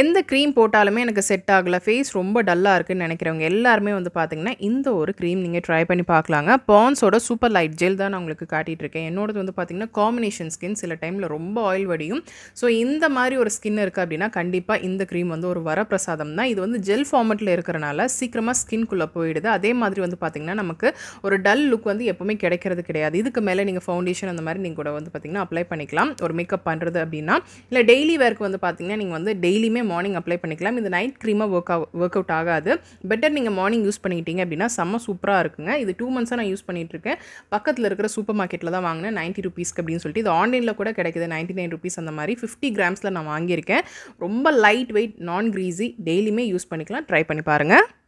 எந்த க்ரீம் போட்டாலுமே எனக்கு செட் ஆகலை ஃபேஸ் ரொம்ப டல்லாக இருக்குதுன்னு நினைக்கிறவங்க எல்லாருமே வந்து பார்த்திங்கன்னா இந்த ஒரு க்ரீம் நீங்கள் ட்ரை பண்ணி பார்க்கலாங்க பான்ஸோட சூப்பர் லைட் ஜெல் தான் நான் உங்களுக்கு இருக்கேன் என்னோடது வந்து பார்த்திங்கன்னா காம்பினேஷன் ஸ்கின் சில டைமில் ரொம்ப ஆயில் வடியும் ஸோ இந்த மாதிரி ஒரு ஸ்கின் இருக்குது அப்படின்னா கண்டிப்பாக இந்த க்ரீம் வந்து ஒரு வரப்பிரசாதம் தான் இது வந்து ஜெல் ஃபார்மெட்டில் இருக்கிறனால சீக்கிரமாக ஸ்கின்குள்ளே போயிடுது அதே மாதிரி வந்து பார்த்திங்கன்னா நமக்கு ஒரு டல் லுக் வந்து எப்போவுமே கிடைக்கிறது கிடையாது இதுக்கு மேலே நீங்கள் ஃபவுண்டேஷன் அந்த மாதிரி நீங்கள் கூட வந்து பார்த்திங்கன்னா அப்ளை பண்ணிக்கலாம் ஒரு மேக்கப் பண்ணுறது அப்படின்னா இல்லை டெய்லி வேர்க்கு வந்து பார்த்திங்கன்னா நீங்கள் வந்து டெய்லியுமே எப்போவுமே மார்னிங் அப்ளை பண்ணிக்கலாம் இது நைட் க்ரீமாக ஒர்க் ஒர்க் அவுட் ஆகாது பெட்டர் நீங்கள் மார்னிங் யூஸ் பண்ணிக்கிட்டீங்க அப்படின்னா செம்ம சூப்பராக இருக்குங்க இது டூ மந்த்ஸாக நான் யூஸ் பண்ணிகிட்ருக்கேன் பக்கத்தில் இருக்கிற சூப்பர் மார்க்கெட்டில் தான் வாங்கினேன் நைன்ட்டி ருபீஸ்க்கு அப்படின்னு சொல்லிட்டு இது ஆன்லைனில் கூட கிடைக்கிது நைன்ட்டி நைன் ருபீஸ் அந்த மாதிரி ஃபிஃப்டி கிராம்ஸில் நான் வாங்கியிருக்கேன் ரொம்ப லைட் வெயிட் நான் க்ரீஸி டெய்லியுமே யூஸ் பண்ணிக்கலாம் ட்ரை பண்ணி பாருங்கள்